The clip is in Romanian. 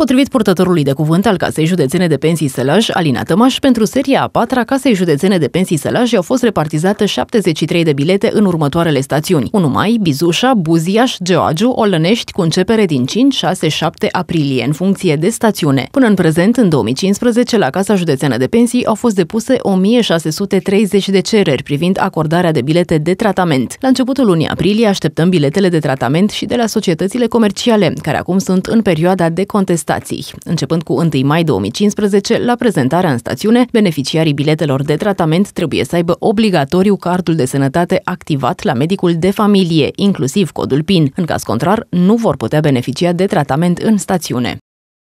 Potrivit purtătorului de cuvânt al Casei Județene de Pensii Sălaj, Alina Tămaș, pentru seria a patra Casei Județene de Pensii Sălaj au fost repartizate 73 de bilete în următoarele stațiuni. 1 mai, Bizușa, Buziaș, Geoagiu, Olănești, cu începere din 5, 6, 7 aprilie, în funcție de stațiune. Până în prezent, în 2015, la Casa Județeană de Pensii au fost depuse 1630 de cereri privind acordarea de bilete de tratament. La începutul lunii aprilie așteptăm biletele de tratament și de la societățile comerciale, care acum sunt în perioada de contestare stații. Începând cu 1 mai 2015, la prezentarea în stațiune, beneficiarii biletelor de tratament trebuie să aibă obligatoriu cardul de sănătate activat la medicul de familie, inclusiv codul PIN. În caz contrar, nu vor putea beneficia de tratament în stațiune.